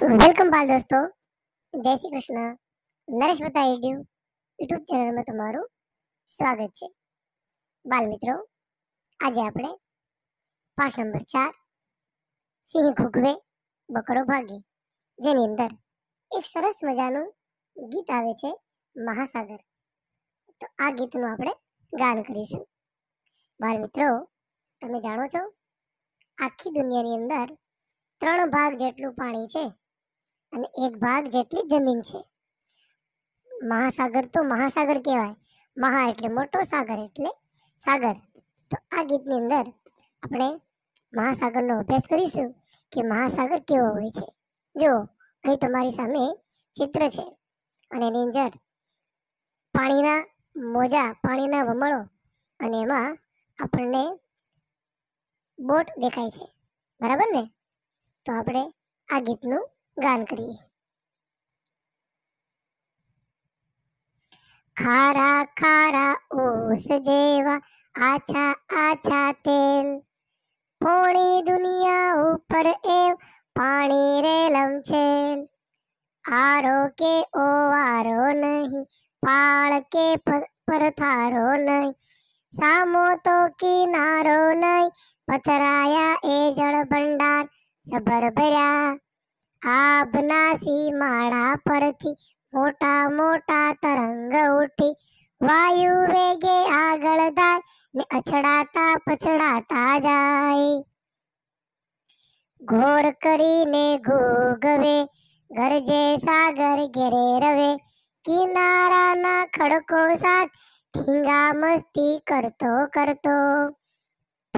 welcome બાલ દોસ્તો જય શ્રી કૃષ્ણ નરેશ બતા યુટ્યુબ યુટ્યુબ ચેનલમાં તમારું સ્વાગત છે બાલ મિત્રો આજે આપણે પાઠ નંબર ચાર સિંહ ઘૂઘવે બકરો ભાગે જેની અંદર એક સરસ મજાનું ગીત આવે છે મહાસાગર તો આ ગીતનું આપણે ગાન કરીશું બાળ મિત્રો તમે જાણો છો આખી દુનિયાની અંદર ત્રણ ભાગ જેટલું પાણી છે અને એક ભાગ જેટલી જમીન છે મહાસાગર તો મહાસાગર કહેવાય મહા એટલે મોટો સાગર એટલે સાગર તો આ ગીતની અંદર આપણે મહાસાગરનો અભ્યાસ કરીશું કે મહાસાગર કેવો હોય છે જો અહીં તમારી સામે ચિત્ર છે અને એની અંદર પાણીના મોજા પાણીના વમળો અને એમાં આપણને બોટ દેખાય છે બરાબર ને તો આપણે આ ગીતનું गान करिए खारा खारा ओस जेवा आछा आछा तेल પોણી દુનિયા ઉપર એવ પાણી રેલમ છેલ આરો કે ઓવારો નહીં પાળ કે પરથારો નહીં સામો તો કિનારો નહીં પથરાયા એ જળ ભંડાર સબર ભર્યા આભના સીમાડા પરથી મોટા મોટા તરંગ ઉઠી વાયુ વેગે આગળ થાય ને અછડાતા પછડાતા જાય ઘોર કરીને ઘોગવે ગરજે સાગર ઘેરે રવે કિનારાના ખડકો સાથ ધીંગા મસ્તી કરતો કરતો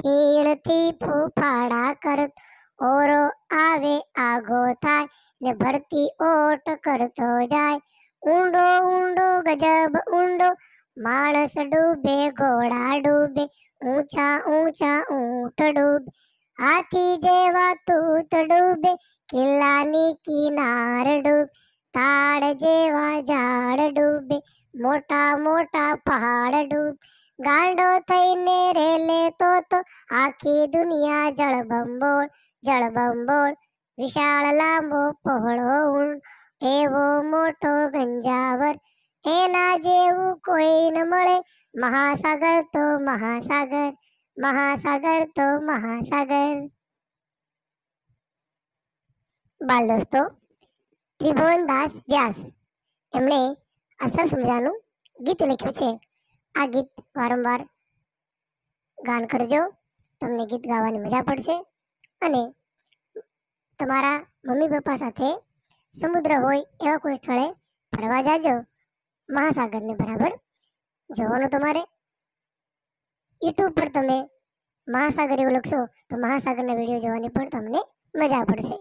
ફીણથી ફૂફાડા કરતો ઓરો આવે આગો થાય ને ભરતી ઓટ કરતો જાય ઊંડો ઊંડો ગજબ ઊંડો માણસ ડૂબે ઘોડા ડૂબે ઊંચા ઊંચા ઊંટ ડૂબે હાથી જેવા તૂત ડૂબે કિલ્લાની કિનાર ડૂબે તાળ જેવા ઝાડ ડૂબે મોટા મોટા પહાડ ડૂબ ગાંડો થઈને રેલે તો તો આખી દુનિયા જળબંબોળ જળબંબોળ વિશાળ લાંબો પહોળો ઊંડ એવો મોટો ગંજાવર એના જેવું કોઈ ન મળે મહાસાગર તો મહાસાગર મહાસાગર તો મહાસાગર બાલ દોસ્તો ત્રિભુવનદાસ વ્યાસ એમણે આ સરસ મજાનું ગીત લખ્યું છે આ ગીત વારંવાર ગાન કરજો તમને ગીત ગાવાની મજા પડશે અને તમારા મમ્મી પપ્પા સાથે સમુદ્ર હોય એવા કોઈ સ્થળે ફરવા જાજો મહાસાગરને બરાબર જવાનું તમારે યુટ્યુબ પર તમે મહાસાગર એવું લખશો તો મહાસાગરના વિડીયો જોવાની પણ તમને મજા પડશે